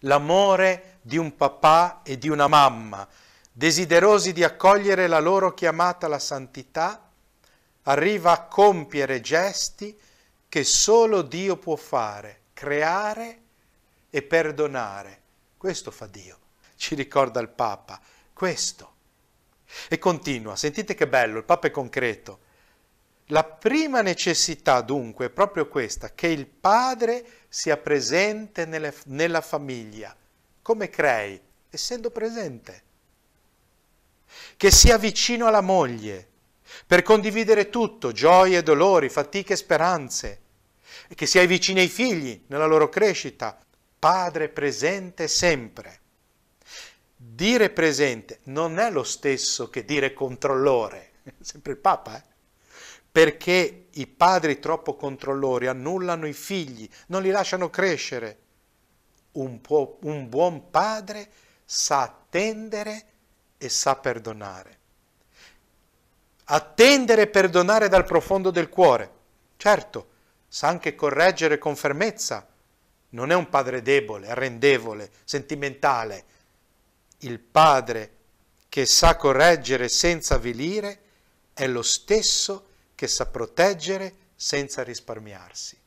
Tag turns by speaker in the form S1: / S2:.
S1: l'amore di un papà e di una mamma, desiderosi di accogliere la loro chiamata alla santità, arriva a compiere gesti che solo Dio può fare, creare e perdonare. Questo fa Dio, ci ricorda il Papa, questo. E continua, sentite che bello, il Papa è concreto. La prima necessità dunque è proprio questa, che il padre sia presente nelle, nella famiglia. Come crei? Essendo presente. Che sia vicino alla moglie, per condividere tutto, gioie dolori, fatiche e speranze. E che sia vicino ai figli nella loro crescita. Padre presente sempre. Dire presente non è lo stesso che dire controllore. Sempre il Papa, eh? perché i padri troppo controllori annullano i figli, non li lasciano crescere. Un, po- un buon padre sa attendere e sa perdonare. Attendere e perdonare dal profondo del cuore. Certo, sa anche correggere con fermezza. Non è un padre debole, arrendevole, sentimentale. Il padre che sa correggere senza avvilire è lo stesso che sa proteggere senza risparmiarsi.